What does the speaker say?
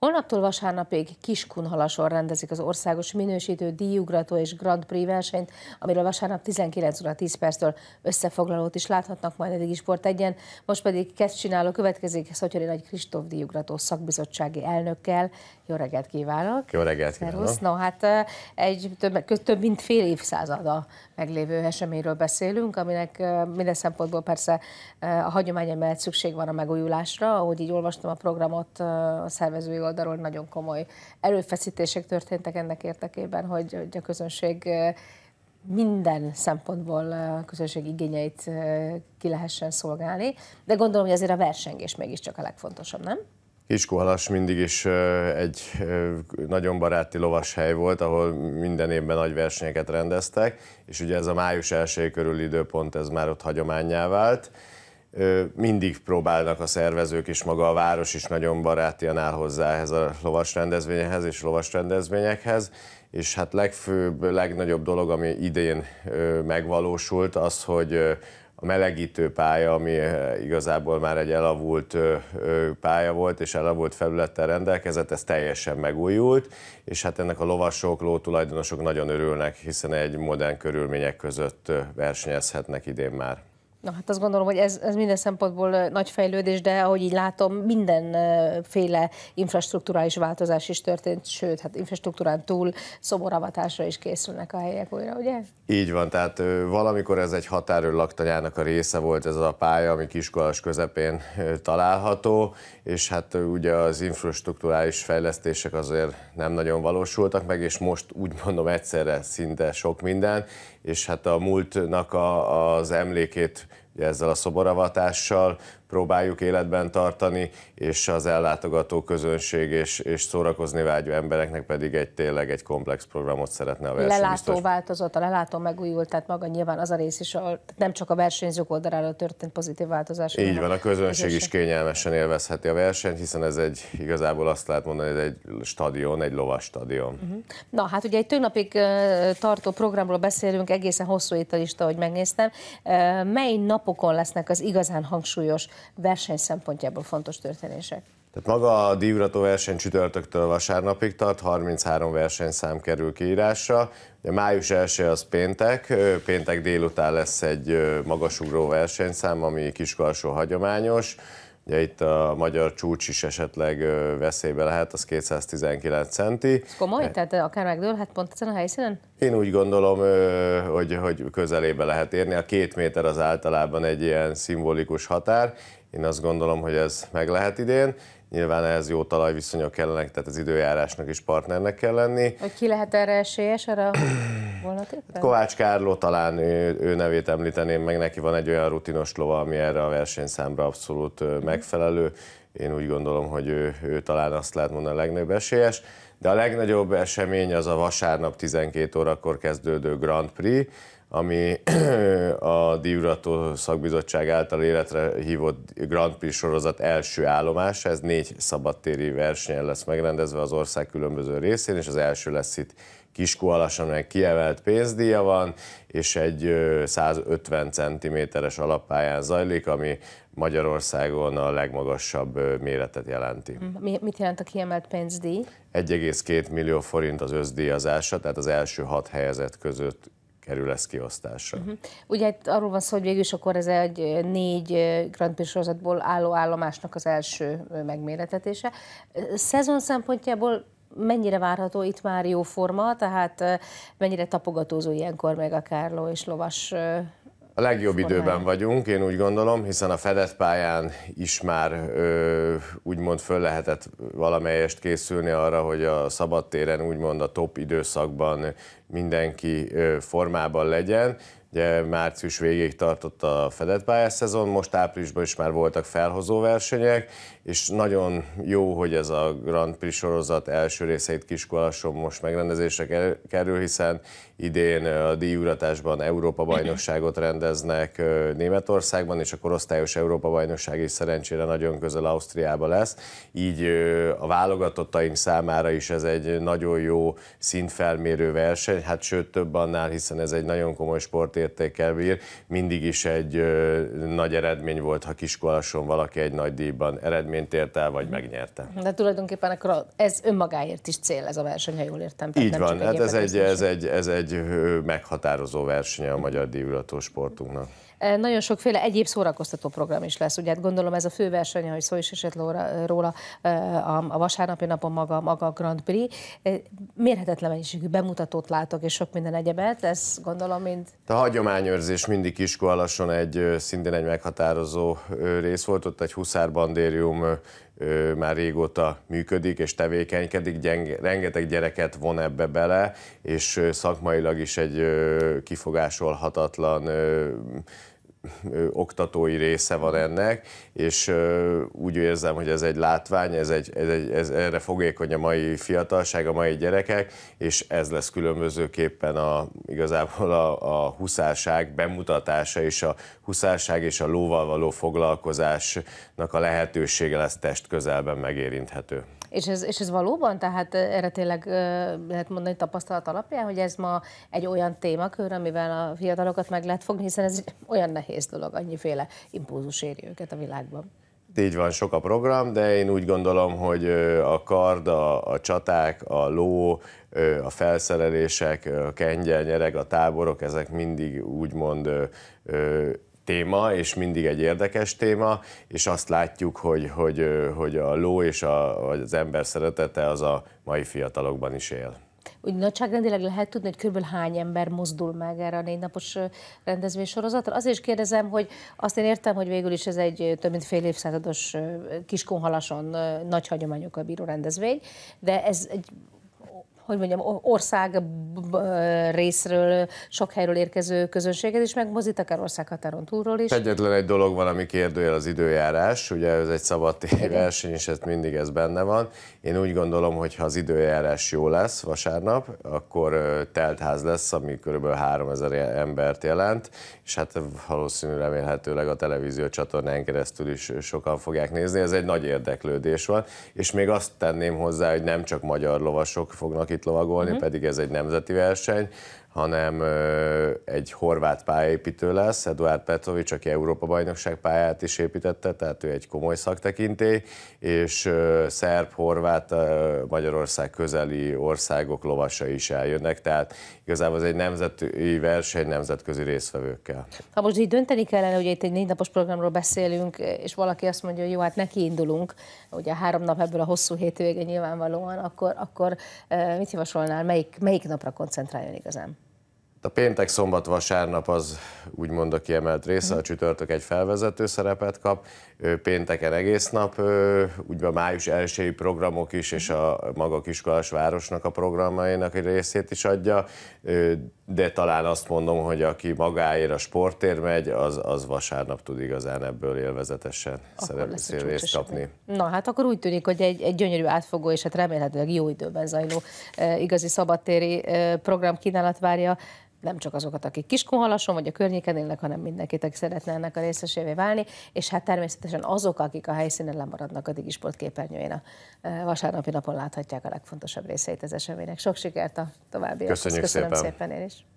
Holnaptól vasárnapig Kiskunhalason rendezik az országos minősítő díjugrató és Grand Prix versenyt, amiről vasárnap 19 óra 10 perctől összefoglalót is láthatnak majd a Digisport egyen. Most pedig kezd csináló következik Szotyori Nagy Kristóf díjugrató szakbizottsági elnökkel. Jó reggelt kívánok! Jó reggelt kívánok! Szervusz. No, hát eh, egy több, több mint fél évszázada meglévő eseményről beszélünk, aminek eh, minden szempontból persze eh, a hagyomány mellett szükség van a megújulásra. Ahogy így olvastam a programot, a szervező oldalról nagyon komoly erőfeszítések történtek ennek érdekében, hogy, hogy a közönség minden szempontból a közösség igényeit ki lehessen szolgálni, de gondolom, hogy azért a versengés mégiscsak a legfontosabb, nem? Kiskohalas mindig is egy nagyon baráti lovashely volt, ahol minden évben nagy versenyeket rendeztek, és ugye ez a május 1 körül időpont, ez már ott hagyományá vált, mindig próbálnak a szervezők és maga a város is nagyon barátian áll hozzá ehhez a lovas rendezvényhez és lovas rendezvényekhez, és hát legfőbb, legnagyobb dolog, ami idén megvalósult, az, hogy a melegítő pálya, ami igazából már egy elavult pálya volt, és elavult felülettel rendelkezett, ez teljesen megújult, és hát ennek a lovasok, lótulajdonosok nagyon örülnek, hiszen egy modern körülmények között versenyezhetnek idén már. Na hát azt gondolom, hogy ez, ez minden szempontból nagy fejlődés, de ahogy így látom, mindenféle infrastruktúrális változás is történt, sőt, hát infrastruktúrán túl szoboravatásra is készülnek a helyek újra, ugye? Így van, tehát valamikor ez egy határőr laktanyának a része volt ez a pálya, ami kiskolás közepén található, és hát ugye az infrastruktúrális fejlesztések azért nem nagyon valósultak meg, és most úgy mondom egyszerre szinte sok minden, és hát a múltnak a, az emlékét ugye ezzel a szoboravatással próbáljuk életben tartani, és az ellátogató közönség és, és szórakozni vágyó embereknek pedig egy tényleg egy komplex programot szeretne a verseny. Lelátó változott, a lelátó megújult, tehát maga nyilván az a rész is, a, nem csak a versenyzők oldaláról történt pozitív változás. Így van, a közönség is kényelmesen élvezheti a versenyt, hiszen ez egy, igazából azt lehet mondani, ez egy stadion, egy lovas stadion. Uh-huh. Na, hát ugye egy tőnapig tartó programról beszélünk, egészen hosszú itt is, lista, hogy megnéztem. Mely napokon lesznek az igazán hangsúlyos verseny szempontjából fontos történések. Tehát maga a díjúrató verseny csütörtöktől vasárnapig tart, 33 versenyszám kerül kiírásra. Ugye május 1 az péntek, péntek délután lesz egy magasugró versenyszám, ami kiskalsó hagyományos. Ugye itt a magyar csúcs is esetleg veszélybe lehet, az 219 centi. Ez komoly? E- tehát akár megdőlhet pont ezen a helyszínen? Én úgy gondolom, hogy, hogy közelébe lehet érni. A két méter az általában egy ilyen szimbolikus határ. Én azt gondolom, hogy ez meg lehet idén. Nyilván ehhez jó talajviszonyok kellenek, tehát az időjárásnak is partnernek kell lenni. Hogy ki lehet erre esélyes, arra Volna tippel? Kovács Kárló talán ő, ő nevét említeném, meg neki van egy olyan rutinos lova, ami erre a versenyszámra abszolút megfelelő. Én úgy gondolom, hogy ő, ő talán azt lehet mondani a legnagyobb esélyes. De a legnagyobb esemény az a vasárnap 12 órakor kezdődő Grand Prix, ami a Díjurató Szakbizottság által életre hívott Grand Prix sorozat első állomása. Ez négy szabadtéri versenyen lesz megrendezve az ország különböző részén, és az első lesz itt Kiskóalas, aminek kiemelt pénzdíja van, és egy 150 cm-es alappályán zajlik, ami Magyarországon a legmagasabb méretet jelenti. Mhm. Mit jelent a kiemelt pénzdíj? 1,2 millió forint az összdíjazása, tehát az első hat helyezett között kerül ez kiosztásra. Uh-huh. Mhm. Ugye itt arról van szó, hogy végül is akkor ez egy négy Grand Prix sorozatból álló állomásnak az első megméretetése. Szezon szempontjából mennyire várható itt már jó forma, tehát mennyire tapogatózó ilyenkor meg a Kárló és Lovas a legjobb Formály. időben vagyunk, én úgy gondolom, hiszen a fedett pályán is már ö, úgymond föl lehetett valamelyest készülni arra, hogy a szabadtéren úgymond a top időszakban mindenki ö, formában legyen, Ugye március végéig tartott a fedett pályás szezon, most áprilisban is már voltak felhozó versenyek, és nagyon jó, hogy ez a Grand Prix sorozat első részeit kiskolason most megrendezésre kerül, hiszen idén a díjuratásban Európa-bajnokságot rendeznek Németországban, és a korosztályos Európa-bajnokság is szerencsére nagyon közel Ausztriába lesz, így a válogatottaim számára is ez egy nagyon jó szintfelmérő verseny, hát sőt több annál, hiszen ez egy nagyon komoly sport értékkel bír. Mindig is egy nagy eredmény volt, ha kiskolason valaki egy nagy díjban eredményt ért el, vagy megnyerte. De tulajdonképpen akkor ez önmagáért is cél ez a verseny, ha jól értem. Tehát Így van, hát ez egy, ez, egy, ez egy meghatározó verseny a magyar díjülató sportunknak. E, nagyon sokféle egyéb szórakoztató program is lesz. Ugye hát gondolom ez a fő verseny, ahogy szó is esett róla, e, a vasárnapi napon maga, maga a Grand Prix. E, mérhetetlen mennyiségű bemutatót látok, és sok minden egyebet, ez gondolom mind... Ha hagyományőrzés mindig Iskoalason egy szintén egy meghatározó rész volt, ott egy huszárbandérium már régóta működik és tevékenykedik, gyenge, rengeteg gyereket von ebbe bele, és szakmailag is egy kifogásolhatatlan oktatói része van ennek, és úgy érzem, hogy ez egy látvány, ez egy, ez egy, ez erre fogékony a mai fiatalság, a mai gyerekek, és ez lesz különbözőképpen a, igazából a, a huszárság bemutatása, és a huszárság és a lóval való foglalkozásnak a lehetősége lesz test közelben megérinthető. És ez, és ez valóban, tehát erre tényleg lehet mondani tapasztalat alapján, hogy ez ma egy olyan témakör, amivel a fiatalokat meg lehet fogni, hiszen ez egy olyan nehéz dolog, annyiféle impulzus éri őket a világban. Hát így van, sok a program, de én úgy gondolom, hogy a kard, a, a csaták, a ló, a felszerelések, a kengyel, nyereg, a táborok, ezek mindig úgymond téma, és mindig egy érdekes téma, és azt látjuk, hogy, hogy, hogy a ló és a, az ember szeretete az a mai fiatalokban is él. Úgy nagyságrendileg lehet tudni, hogy körülbelül hány ember mozdul meg erre a négy napos rendezvény sorozatra. Azért is kérdezem, hogy azt én értem, hogy végül is ez egy több mint fél évszázados kiskunhalason nagy hagyományokkal bíró rendezvény, de ez egy hogy mondjam, ország részről, sok helyről érkező közönséget is megmozdít, akár országhatáron túlról is. Egyetlen egy dolog van, ami kérdőjel az időjárás, ugye ez egy szabadtéri verseny, és ez mindig ez benne van. Én úgy gondolom, hogy ha az időjárás jó lesz vasárnap, akkor teltház lesz, ami kb. 3000 e- embert jelent, és hát valószínű remélhetőleg a televízió csatornán keresztül is sokan fogják nézni, ez egy nagy érdeklődés van, és még azt tenném hozzá, hogy nem csak magyar lovasok fognak itt itt lovagolni, uh-huh. pedig ez egy nemzeti verseny hanem egy horvát pályépítő lesz, Eduard Petrovic, aki Európa bajnokság pályát is építette, tehát ő egy komoly szaktekintély, és szerb, horvát, Magyarország közeli országok lovasai is eljönnek, tehát igazából ez egy nemzeti verseny nemzetközi résztvevőkkel. Ha most így dönteni kellene, hogy itt egy négy napos programról beszélünk, és valaki azt mondja, hogy jó, hát neki indulunk, ugye három nap ebből a hosszú hétvége nyilvánvalóan, akkor, akkor mit javasolnál, melyik, melyik napra koncentráljon igazán? A péntek, szombat, vasárnap az úgymond a kiemelt része, a csütörtök egy felvezető szerepet kap, pénteken egész nap, úgymond a május elsői programok is, és a maga kiskolás városnak a programainak egy részét is adja, de talán azt mondom, hogy aki magáért a sportért megy, az, az vasárnap tud igazán ebből élvezetesen szerepszél részt kapni. Na hát akkor úgy tűnik, hogy egy, egy gyönyörű átfogó és hát remélhetőleg jó időben zajló e, igazi szabadtéri e, program kínálat várja nem csak azokat, akik Kiskunhalason vagy a környéken élnek, hanem mindenkit, aki szeretne ennek a részesévé válni, és hát természetesen azok, akik a helyszínen lemaradnak a Digisport képernyőjén a e, vasárnapi napon láthatják a legfontosabb részeit az eseménynek. Sok sikert a továbbiakhoz. Köszönjük Köszönöm szépen, szépen én is.